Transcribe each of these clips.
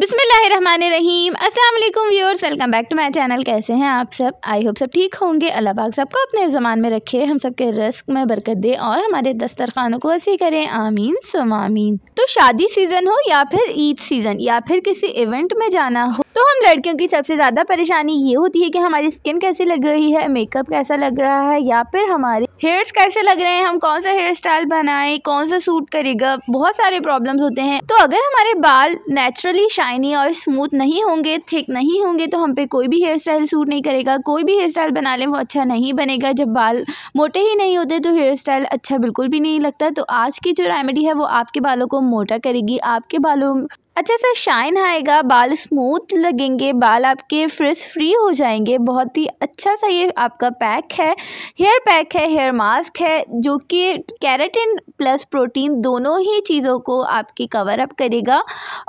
बिसमीम असल viewers welcome back to my channel कैसे हैं आप सब आई होप सब ठीक होंगे अल्लाह पाक सबको अपने ज़मान में रखे हम सब के रस्क में बरकत दे और हमारे दस्तरखानों को हंसी करें आमीन सुमामीन तो शादी सीज़न हो या फिर ईद सीज़न या फिर किसी इवेंट में जाना हो लड़कियों की सबसे ज़्यादा परेशानी ये होती है कि हमारी स्किन कैसी लग रही है मेकअप कैसा लग रहा है या फिर हमारे हेयर्स कैसे लग रहे हैं हम कौन सा हेयर स्टाइल बनाएं कौन सा सूट करेगा बहुत सारे प्रॉब्लम्स होते हैं तो अगर हमारे बाल नेचुरली शाइनी और स्मूथ नहीं होंगे थिक नहीं होंगे तो हम पे कोई भी हेयर स्टाइल सूट नहीं करेगा कोई भी हेयर स्टाइल बना लें वो अच्छा नहीं बनेगा जब बाल मोटे ही नहीं होते तो हेयर स्टाइल अच्छा बिल्कुल भी नहीं लगता तो आज की जो रेमेडी है वो आपके बालों को मोटा करेगी आपके बालों अच्छा सा शाइन आएगा बाल स्मूथ लगेंगे बाल आपके फ्रिज फ्री हो जाएंगे बहुत ही अच्छा सा ये आपका पैक है हेयर पैक है हेयर मास्क है जो कि कैरेटिन प्लस प्रोटीन दोनों ही चीज़ों को आपके कवर अप करेगा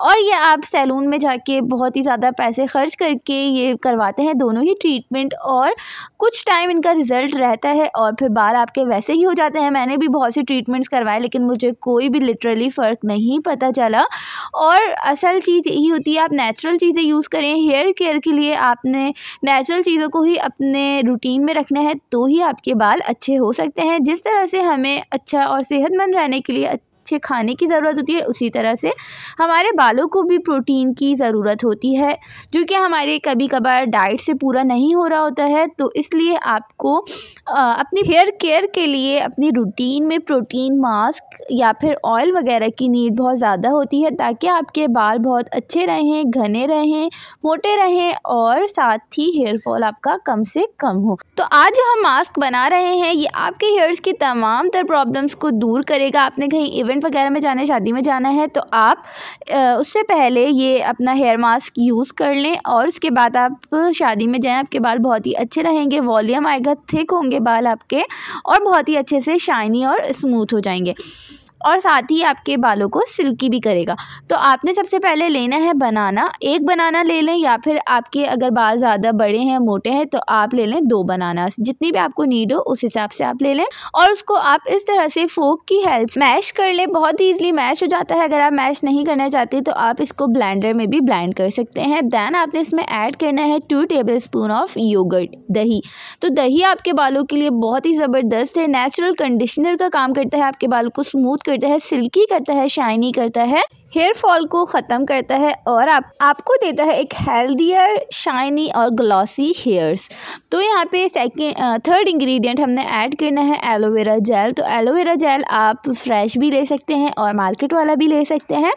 और ये आप सैलून में जाके बहुत ही ज़्यादा पैसे खर्च करके ये करवाते हैं दोनों ही ट्रीटमेंट और कुछ टाइम इनका रिज़ल्ट रहता है और फिर बाल आपके वैसे ही हो जाते हैं मैंने भी बहुत सी ट्रीटमेंट्स करवाए लेकिन मुझे कोई भी लिटरली फ़र्क नहीं पता चला और असल चीज़ यही होती है आप नेचुरल चीज़ें यूज़ करें हेयर केयर के लिए आपने नेचुरल चीज़ों को ही अपने रूटीन में रखना है तो ही आपके बाल अच्छे हो सकते हैं जिस तरह से हमें अच्छा और सेहतमंद रहने के लिए अच्छे खाने की ज़रूरत होती है उसी तरह से हमारे बालों को भी प्रोटीन की ज़रूरत होती है जो कि हमारे कभी कभार डाइट से पूरा नहीं हो रहा होता है तो इसलिए आपको अपनी हेयर केयर के लिए अपनी रूटीन में प्रोटीन मास्क या फिर ऑयल वगैरह की नीड बहुत ज़्यादा होती है ताकि आपके बाल बहुत अच्छे रहें घने रहें मोटे रहें और साथ ही हेयर फॉल आपका कम से कम हो तो आज हम मास्क बना रहे हैं ये आपके हेयर्स की तमाम तर प्रॉब्लम्स को दूर करेगा आपने कहीं इवेंट इवेंट वगैरह में जाना है शादी में जाना है तो आप उससे पहले ये अपना हेयर मास्क यूज़ कर लें और उसके बाद आप शादी में जाएँ आपके बाल बहुत ही अच्छे रहेंगे वॉल्यूम आएगा थिक होंगे बाल आपके और बहुत ही अच्छे से शाइनी और स्मूथ हो जाएंगे और साथ ही आपके बालों को सिल्की भी करेगा तो आपने सबसे पहले लेना है बनाना एक बनाना ले लें या फिर आपके अगर बाल ज़्यादा बड़े हैं मोटे हैं तो आप ले लें दो बनाना जितनी भी आपको नीड हो उस हिसाब से आप ले लें और उसको आप इस तरह से फोक की हेल्प मैश कर लें बहुत ईजिली मैश हो जाता है अगर आप मैश नहीं करना चाहते तो आप इसको ब्लैंडर में भी ब्लैंड कर सकते हैं दैन आपने इसमें ऐड करना है two tablespoon of yogurt दही तो दही आपके बालों के लिए बहुत ही ज़बरदस्त है नेचुरल कंडीशनर का काम करता है आपके बालों को स्मूथ कर करता है सिल्की करता है शाइनी करता है हेयर फॉल को ख़त्म करता है और आप आपको देता है एक हेल्दियर शाइनी और ग्लॉसी हेयर्स तो यहाँ पे सेकेंड थर्ड इंग्रेडिएंट हमने ऐड करना है एलोवेरा जेल तो एलोवेरा जेल आप फ्रेश भी ले सकते हैं और मार्केट वाला भी ले सकते हैं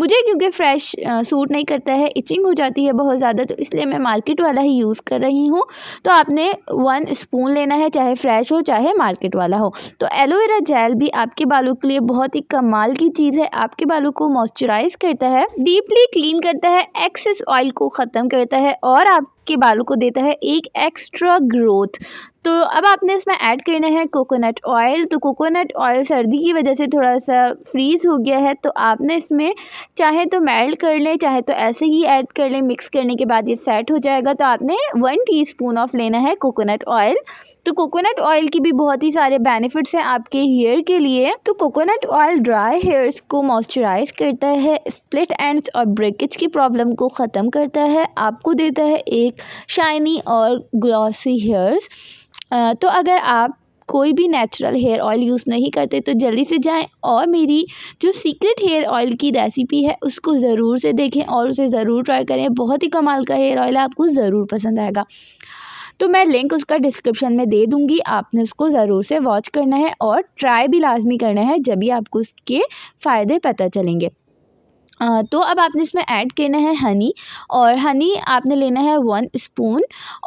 मुझे क्योंकि फ़्रेश सूट नहीं करता है इचिंग हो जाती है बहुत ज़्यादा तो इसलिए मैं मार्केट वाला ही यूज़ कर रही हूँ तो आपने वन स्पून लेना है चाहे फ्रेश हो चाहे मार्केट वाला हो तो एलोवेरा जेल भी आपके बालों के लिए बहुत ही कमाल की चीज़ है आपके बालों को मॉइस्चराइज करता है डीपली क्लीन करता है एक्सेस ऑयल को ख़त्म करता है और आप के बालों को देता है एक एक्स्ट्रा ग्रोथ तो अब आपने इसमें ऐड करना है कोकोनट ऑयल तो कोकोनट ऑयल सर्दी की वजह से थोड़ा सा फ्रीज़ हो गया है तो आपने इसमें चाहे तो मेल्ट कर लें चाहे तो ऐसे ही ऐड कर लें मिक्स करने के बाद ये सेट हो जाएगा तो आपने वन टीस्पून ऑफ लेना है कोकोनट ऑयल तो कोकोनट ऑयल की भी बहुत ही सारे बेनिफिट्स हैं आपके हेयर के लिए तो कोकोनट ऑयल ड्राई हेयर्स को मॉइस्चराइज करता है स्प्लिट एंड्स और ब्रेकेज की प्रॉब्लम को ख़त्म करता है आपको देता है एक लाइक शाइनी और ग्लॉसी हेयर्स तो अगर आप कोई भी नेचुरल हेयर ऑयल यूज़ नहीं करते तो जल्दी से जाएं और मेरी जो सीक्रेट हेयर ऑयल की रेसिपी है उसको ज़रूर से देखें और उसे ज़रूर ट्राई करें बहुत ही कमाल का हेयर ऑयल है आपको ज़रूर पसंद आएगा तो मैं लिंक उसका डिस्क्रिप्शन में दे दूंगी आपने उसको ज़रूर से वॉच करना है और ट्राई भी लाजमी करना है जब भी आपको उसके फ़ायदे पता चलेंगे तो अब आपने इसमें ऐड करना है हनी और हनी आपने लेना है वन स्पून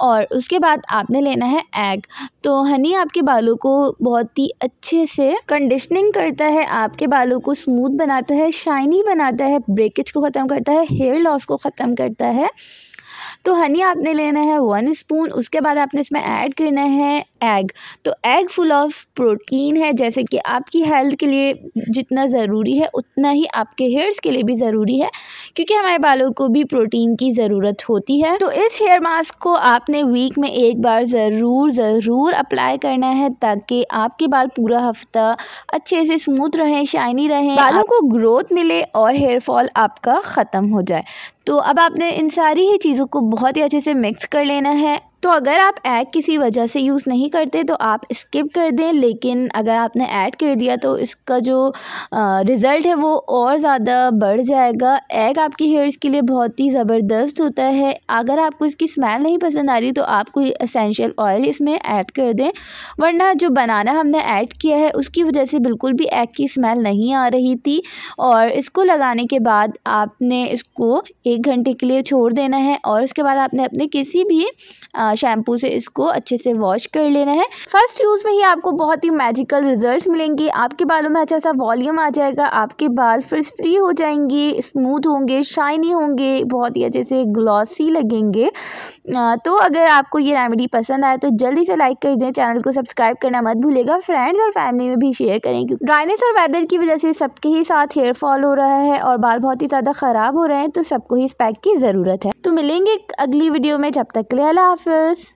और उसके बाद आपने लेना है एग तो हनी आपके बालों को बहुत ही अच्छे से कंडीशनिंग करता है आपके बालों को स्मूथ बनाता है शाइनी बनाता है ब्रेकेज को ख़त्म करता है हेयर लॉस को ख़त्म करता है तो हनी आपने लेना है वन स्पून उसके बाद आपने इसमें ऐड करना है एग तो एग फुल ऑफ प्रोटीन है जैसे कि आपकी हेल्थ के लिए जितना ज़रूरी है उतना ही आपके हेयर्स के लिए भी ज़रूरी है क्योंकि हमारे बालों को भी प्रोटीन की ज़रूरत होती है तो इस हेयर मास्क को आपने वीक में एक बार ज़रूर ज़रूर अप्लाई करना है ताकि आपके बाल पूरा हफ्ता अच्छे से स्मूथ रहें शाइनी रहें बालों को ग्रोथ मिले और हेयर फॉल आपका ख़त्म हो जाए तो अब आपने इन सारी ही चीज़ों को बहुत ही अच्छे से मिक्स कर लेना है तो अगर आप ऐड किसी वजह से यूज़ नहीं करते तो आप स्किप कर दें लेकिन अगर आपने ऐड कर दिया तो इसका जो रिज़ल्ट है वो और ज़्यादा बढ़ जाएगा एग आपके हेयर्स के लिए बहुत ही ज़बरदस्त होता है अगर आपको इसकी स्मेल नहीं पसंद आ रही तो आप कोई असेंशियल ऑयल इसमें ऐड कर दें वरना जो बनाना हमने ऐड किया है उसकी वजह से बिल्कुल भी एग की स्मेल नहीं आ रही थी और इसको लगाने के बाद आपने इसको एक घंटे के लिए छोड़ देना है और उसके बाद आपने अपने किसी भी आ, शैम्पू से इसको अच्छे से वॉश कर लेना है फर्स्ट यूज़ में ही आपको बहुत ही मैजिकल रिजल्ट मिलेंगे आपके बालों में अच्छा सा वॉल्यूम आ जाएगा आपके बाल फिर फ्री हो जाएंगे स्मूथ होंगे शाइनी होंगे बहुत ही अच्छे से ग्लॉसी लगेंगे तो अगर आपको ये रेमेडी पसंद आए तो जल्दी से लाइक कर दें चैनल को सब्सक्राइब करना मत भूलेगा फ्रेंड्स और फैमिली में भी शेयर करें क्योंकि ड्राइनेस और वेदर की वजह से सबके ही साथ हेयर फॉल हो रहा है और बाल बहुत ही ज़्यादा ख़राब हो रहे हैं तो सबको ही इस पैक की ज़रूरत है तो मिलेंगे अगली वीडियो में जब तक ले vehicles.